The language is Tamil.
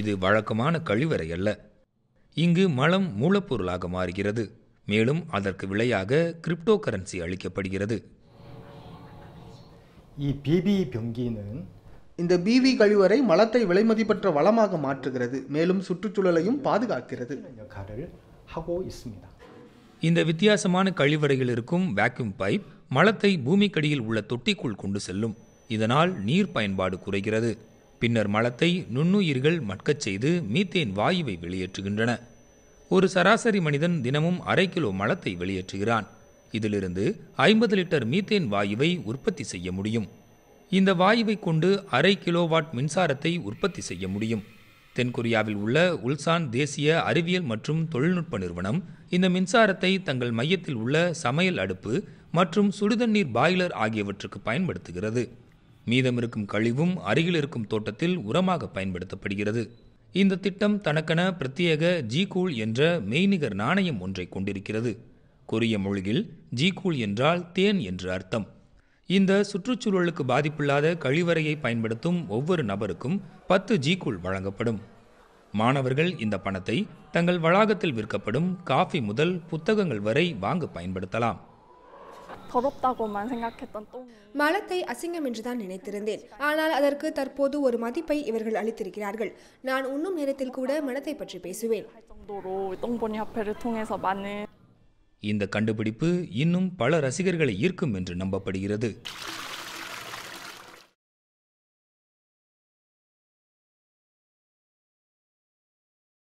இது வழக்கமான கழிவறை அல்ல இங்கு மலம் மூலப்பொருளாக மாறுகிறது மேலும் அதற்கு விலையாக கிரிப்டோ கரன்சி அளிக்கப்படுகிறது இந்த பிவி கழிவறை மலத்தை விலைமதிப்பற்ற வளமாக மாற்றுகிறது மேலும் சுற்றுச்சூழலையும் பாதுகாக்கிறது இந்த வித்தியாசமான கழிவறையில் இருக்கும் வேக்யூம் பைப் மலத்தை பூமிக்கடியில் உள்ள தொட்டிக்குள் கொண்டு செல்லும் இதனால் நீர் பயன்பாடு குறைகிறது பின்னர் மலத்தை நுண்ணுயிர்கள் மட்கச் செய்து மீத்தேன் வாயுவை வெளியேற்றுகின்றன ஒரு சராசரி மனிதன் தினமும் அரை கிலோ மலத்தை வெளியேற்றுகிறான் இதிலிருந்து ஐம்பது லிட்டர் மீத்தேன் வாயுவை உற்பத்தி செய்ய முடியும் இந்த வாயுவை கொண்டு அரை கிலோவாட் மின்சாரத்தை உற்பத்தி செய்ய முடியும் தென்கொரியாவில் உள்ள உல்சான் தேசிய அறிவியல் மற்றும் தொழில்நுட்ப நிறுவனம் இந்த மின்சாரத்தை தங்கள் மையத்தில் உள்ள சமையல் அடுப்பு மற்றும் சுடுதண்ணீர் பாய்லர் ஆகியவற்றுக்கு பயன்படுத்துகிறது மீதம் இருக்கும் கழிவும் அருகில் இருக்கும் தோட்டத்தில் உரமாக பயன்படுத்தப்படுகிறது இந்த திட்டம் தனக்கென பிரத்யேக ஜிகூல் என்ற மெய்நிகர் நாணயம் ஒன்றை கொண்டிருக்கிறது கொரிய மொழியில் ஜிகூல் என்றால் தேன் என்று அர்த்தம் இந்த சுற்றுச்சூழலுக்கு பாதிப்பில்லாத கழிவறையை பயன்படுத்தும் ஒவ்வொரு நபருக்கும் பத்து ஜிகூல் வழங்கப்படும் மாணவர்கள் இந்த பணத்தை தங்கள் வளாகத்தில் விற்கப்படும் காஃபி முதல் புத்தகங்கள் வரை வாங்க பயன்படுத்தலாம் 더럽다고만 생각했던 똥. அசிங்கம் என்றுதான் நினைத்திருந்தேன் ஆனால் அதற்கு தற்போது ஒரு மதிப்பை இவர்கள் அளித்திருக்கிறார்கள் நான் உண்ணும் நேரத்தில் கூட மனத்தை பற்றி பேசுவேன் இந்த கண்டுபிடிப்பு இன்னும் பல ரசிகர்களை ஈர்க்கும் என்று நம்பப்படுகிறது